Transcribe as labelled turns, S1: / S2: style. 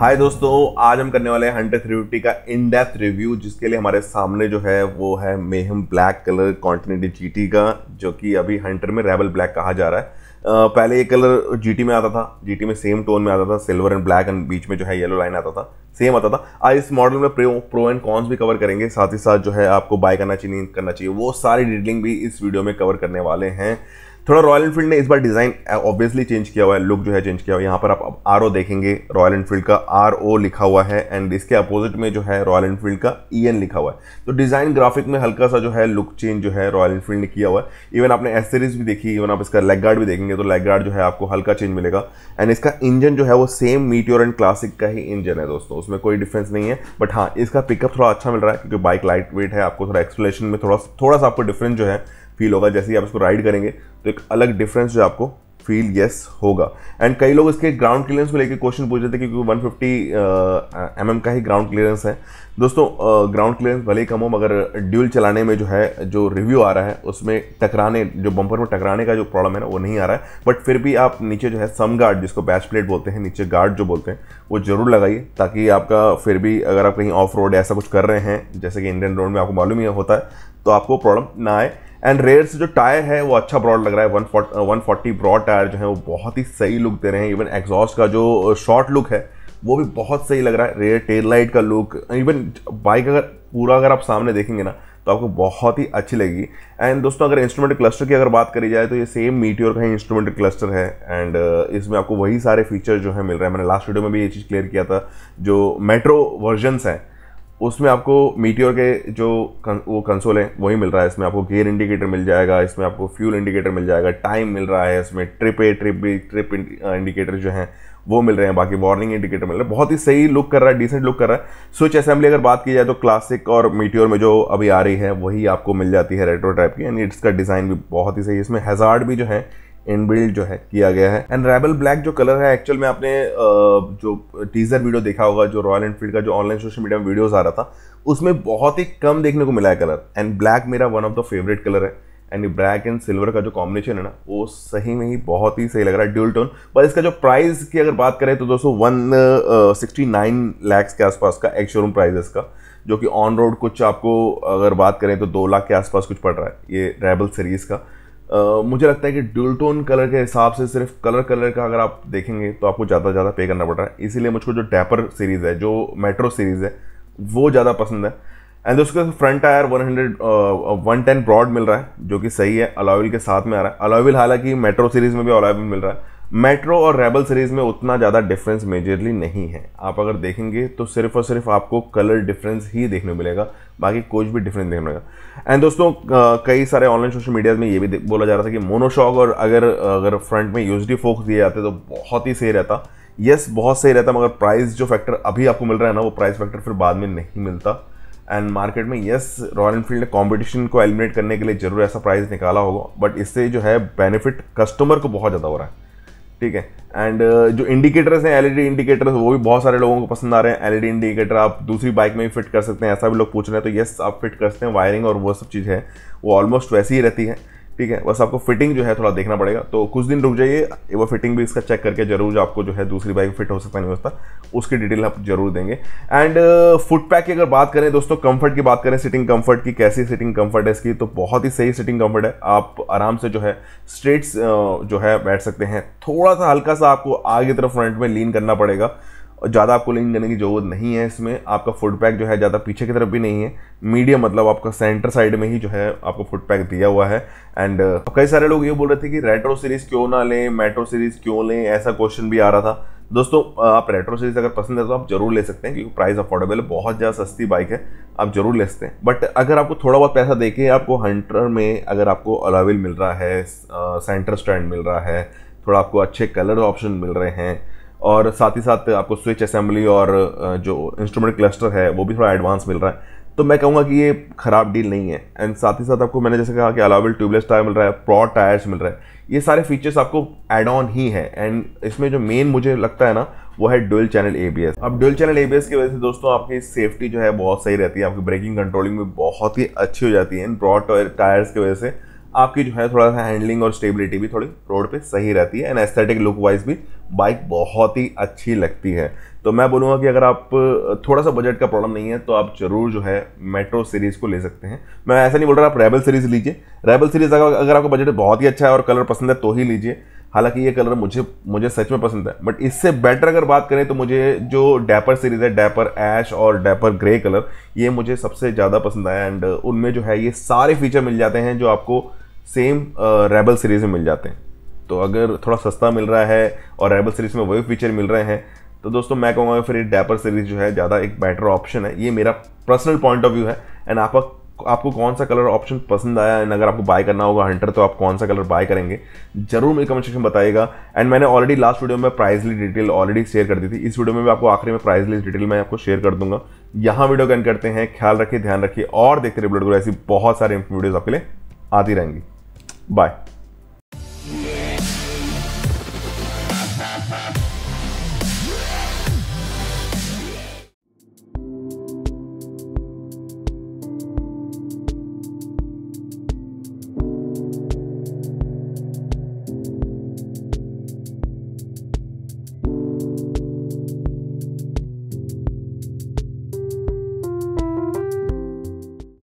S1: हाय दोस्तों आज हम करने वाले हैं हंटर थ्री फिफ्टी का इन डेप्थ रिव्यू जिसके लिए हमारे सामने जो है वो है मेहम ब्लैक कलर कॉन्टिनेंटल जीटी का जो कि अभी हंटर में रेबल ब्लैक कहा जा रहा है पहले ये कलर जीटी में आता था जीटी में सेम टोन में आता था सिल्वर एंड ब्लैक एंड बीच में जो है येलो लाइन आता था सेम आता था आज इस मॉडल में प्रो प्रो एंड कॉन्स भी कवर करेंगे साथ ही साथ जो है आपको बाय करना चाहिए नहीं करना चाहिए वो सारी डिटेलिंग भी इस वीडियो में कवर करने वाले हैं थोड़ा रॉयल एनफील्ड ने इस बार डिज़ाइन ऑब्वियसली चेंज किया हुआ है लुक जो है चेंज किया हुआ है यहाँ पर आप आर ओ देखेंगे रॉयल एनफील्ड का आर ओ लिखा हुआ है एंड इसके अपोजिट में जो है रॉयल एनफील्ड का ई e एन लिखा हुआ है तो डिज़ाइन ग्राफिक में हल्का सा जो है लुक चेंज जो है रॉयल एनफील्ड ने किया हुआ है इवन आपने एस सीरीज भी देखी इवन आप इसका लेग गार्ड भी देखेंगे तो लेग गार्ड जो है आपको हल्का चेंज मिलेगा एंड इसका इंजन जो है वो सेम मीट्योर एंड क्लासिक का ही इंजन है दोस्तों उसमें कोई डिफरेंस नहीं है बट हाँ इसका पिकअप थोड़ा अच्छा मिल रहा है क्योंकि बाइक लाइट वेट है आपको थोड़ा एक्सप्लेशन में थोड़ा थोड़ा सा आपको डिफरेंस जो है फील होगा जैसे ही आप इसको राइड करेंगे तो एक अलग डिफरेंस जो आपको फील येस होगा एंड कई लोग इसके ग्राउंड क्लियरेंस को लेकर क्वेश्चन पूछ रहे थे क्योंकि 150 फिफ्टी एम mm का ही ग्राउंड क्लियरेंस है दोस्तों ग्राउंड uh, क्लियरेंस भले ही कम हो मगर ड्यूल चलाने में जो है जो रिव्यू आ रहा है उसमें टकराने जो बम्पर में टकराने का जो प्रॉब्लम है ना वो नहीं आ रहा है बट फिर भी आप नीचे जो है सम गार्ड जिसको बैच प्लेट बोलते हैं नीचे गार्ड जो बोलते हैं वो जरूर लगाइए ताकि आपका फिर भी अगर आप कहीं ऑफ रोड ऐसा कुछ कर रहे हैं जैसे कि इंडियन रोड में आपको मालूम ही होता है तो आपको प्रॉब्लम ना आए एंड रेयर से जो टायर है वो अच्छा ब्रॉड लग रहा है वन फोर्टी ब्रॉड टायर जो है वो बहुत ही सही लुक दे रहे हैं इवन एग्जॉस्ट का जो शॉर्ट लुक है वो भी बहुत सही लग रहा है रेयर टेल लाइट का लुक इवन बाइक अगर पूरा अगर आप सामने देखेंगे ना तो आपको बहुत ही अच्छी लगेगी एंड दोस्तों अगर इंस्ट्रूमेंट क्लस्टर की अगर बात करी जाए तो ये सेम मीटियोर का ही इंस्ट्रूमेंट क्लस्टर है एंड इसमें आपको वही सारे फीचर जो है मिल रहे हैं मैंने लास्ट वीडियो में भी ये चीज़ क्लियर किया था जो मेट्रो वर्जनस हैं उसमें आपको मीटियोर के जो वो कंसोल है वही मिल रहा है इसमें आपको गियर इंडिकेटर मिल जाएगा इसमें आपको फ्यूल इंडिकेटर मिल जाएगा टाइम मिल रहा है इसमें trip A trip B trip indicator जो हैं वो मिल रहे हैं बाकी वार्निंग इंडिकेटर मिल रहे हैं बहुत ही सही लुक कर रहा है डिसेंट लुक कर रहा है स्विच असेंबली अगर बात की जाए तो क्लासिक और मीटियोर में जो अभी आ रही है वही आपको मिल जाती है रेट्रो टाइप की एंड इसका डिज़ाइन भी बहुत ही सही है इसमें हेजार्ड भी जो है इनबिल्ड जो है किया गया है एंड रेबल ब्लैक जो कलर है एक्चुअल में आपने जो टीजर वीडियो देखा होगा जो रॉयल एनफील्ड का जो ऑनलाइन सोशल मीडिया में वीडियोज आ रहा था उसमें बहुत ही कम देखने को मिला है कलर एंड ब्लैक मेरा one of the favourite colour है एंड ब्लैक एंड सिल्वर का जो कॉम्बिनेशन है ना वो सही में ही बहुत ही सही लग रहा है ड्यूल टोन पर इसका जो प्राइस की अगर बात करें तो दोस्तों वन सिक्सटी नाइन लैक्स के आसपास का एक शोरूम प्राइस है इसका जो कि ऑन रोड कुछ आपको अगर बात करें तो दो लाख के आसपास कुछ पड़ रहा है ये रेबल सीरीज़ का Uh, मुझे लगता है कि ड्यूल टोन कलर के हिसाब से सिर्फ कलर कलर का अगर आप देखेंगे तो आपको ज़्यादा ज़्यादा पे करना पड़ रहा है इसीलिए मुझको जो डैपर सीरीज़ है जो मेट्रो सीरीज़ है वो ज़्यादा पसंद है एंड उसके front tyre 100 one ten broad मिल रहा है जो कि सही है अलाविल के साथ में आ रहा है अलाविल हालांकि मेट्रो सीरीज़ में भी अलाविल मिल रहा है मेट्रो और रेबल सीरीज़ में उतना ज़्यादा डिफरेंस मेजरली नहीं है आप अगर देखेंगे तो सिर्फ और सिर्फ आपको कलर डिफरेंस ही देखने मिलेगा बाकी कुछ भी डिफरेंस देखने मिलेगा एंड दोस्तों कई सारे ऑनलाइन सोशल मीडियाज़ में ये भी बोला जा रहा था कि मोनोशॉक और अगर अगर फ्रंट में यूज डी फोक्स दिए जाते तो बहुत ही सही रहता येस बहुत सही रहता मगर प्राइस जो फैक्टर अभी आपको मिल रहा है ना वो प्राइस फैक्टर फिर बाद में नहीं मिलता एंड मार्केट में येस रॉयल इनफील्ड ने कॉम्पिटिशन को एलिमिनेट करने के लिए ज़रूर ऐसा प्राइस निकाला होगा बट इससे जो है बेनिफिट कस्टमर को बहुत ज़्यादा हो रहा है ठीक है एंड uh, जो इंडिकेटर्स हैं एलईडी इंडिकेटर्स वो भी बहुत सारे लोगों को पसंद आ रहे हैं एलईडी इंडिकेटर आप दूसरी बाइक में भी फिट कर सकते हैं ऐसा भी लोग पूछ रहे हैं तो येस आप फिट कर सकते हैं वायरिंग और वो सब चीज़ है वो ऑलमोस्ट वैसी ही रहती है ठीक है बस आपको फिटिंग जो है थोड़ा देखना पड़ेगा तो कुछ दिन रुक जाइए वो फिटिंग भी इसका चेक करके जरूर आपको जो है दूसरी बाइक फिट हो सकता नहीं हो सकता उसकी डिटेल आप जरूर देंगे एंड फुट पैक की अगर बात करें दोस्तों कंफर्ट की बात करें सिटिंग कंफर्ट की कैसी सिटिंग कंफर्ट है इसकी तो बहुत ही सही सिटिंग कंफर्ट है आप आराम से जो है स्ट्रेट uh, जो है बैठ सकते हैं थोड़ा सा हल्का सा आपको आगे तरफ फ्रंट में लीन करना पड़ेगा और ज़्यादा आपको लिंक करने की जरूरत नहीं है इसमें आपका फुट पैक जो है ज़्यादा पीछे की तरफ भी नहीं है मीडियम मतलब आपका सेंटर साइड में ही जो है आपको फुट पैक दिया हुआ है एंड uh, कई सारे लोग ये बोल रहे थे कि रेट्रो सीरीज़ क्यों ना लें मेट्रो सीरीज़ क्यों लें ऐसा क्वेश्चन भी आ रहा था दोस्तों uh, आप रेट्रो सीरीज़ अगर पसंद है तो आप जरूर ले सकते हैं क्योंकि प्राइस अफोर्डेबल है बहुत ज़्यादा सस्ती बाइक है आप जरूर ले सकते हैं बट अगर आपको थोड़ा बहुत पैसा देके आपको हंटर में अगर आपको अलाविल मिल रहा है सेंटर uh, स्टैंड मिल रहा है थोड़ा आपको अच्छे कलर ऑप्शन मिल रहे हैं और साथ ही साथ आपको स्विच असेंबली और जो इंस्ट्रूमेंट क्लस्टर है वो भी थोड़ा एडवांस मिल रहा है तो मैं कहूँगा कि ये ख़राब डील नहीं है एंड साथ ही साथ आपको मैंने जैसे कहा कि अलावल ट्यूबलेस टायर मिल रहा है प्रॉड टायर्स मिल रहा है ये सारे फीचर्स आपको एड ऑन ही है एंड इसमें जो मेन मुझे लगता है ना वो है डुअल चैनल ए अब डुअल चैनल ए की वजह से दोस्तों आपकी सेफ्टी जो है बहुत सही रहती है आपकी ब्रेकिंग कंट्रोलिंग भी बहुत ही अच्छी हो जाती है इन ब्रॉड टायर्स की वजह से आपकी जो है थोड़ा सा हैंडलिंग और स्टेबिलिटी भी थोड़ी रोड पे सही रहती है एंड एस्थेटिक लुक वाइज भी बाइक बहुत ही अच्छी लगती है तो मैं बोलूँगा कि अगर आप थोड़ा सा बजट का प्रॉब्लम नहीं है तो आप जरूर जो है मेट्रो सीरीज़ को ले सकते हैं मैं ऐसा नहीं बोल रहा आप रेबल सीरीज़ लीजिए रेबल सीरीज़ अगर, अगर आपका बजट बहुत ही अच्छा है और कलर पसंद है तो ही लीजिए हालांकि ये कलर मुझे मुझे सच में पसंद है बट इससे बेटर अगर बात करें तो मुझे जो डैपर सीरीज़ है डैपर एश और डैपर ग्रे कलर ये मुझे सबसे ज़्यादा पसंद आया एंड उनमें जो है ये सारे फीचर मिल जाते हैं जो आपको सेम रेबल सीरीज़ में मिल जाते हैं तो अगर थोड़ा सस्ता मिल रहा है और रेबल सीरीज़ में वही फीचर मिल रहे हैं तो दोस्तों मैं कहूँगा फिर ये डैपर सीरीज़ जो है ज़्यादा एक बेटर ऑप्शन है ये मेरा पर्सनल पॉइंट ऑफ व्यू है एंड आपका आपको कौन सा कलर ऑप्शन पसंद आया एंड अगर आपको बाय करना होगा हंटर तो आप कौन सा कलर बाय करेंगे जरूर मेरे कमेंट सेक्शन में एंड मैंने ऑलरेडी लास्ट वीडियो में प्राइजली डिटेल ऑलरेडी शेयर कर दी थी इस वीडियो में भी आपको आखिरी में प्राइजली डिटेल मैं आपको शेयर कर दूंगा यहाँ वीडियो कैन करते हैं ख्याल रखिए ध्यान रखिए और देखते रहिए ब्लड गुरु ऐसी बहुत सारी वीडियोज़ आपके लिए आती रहेंगी बाय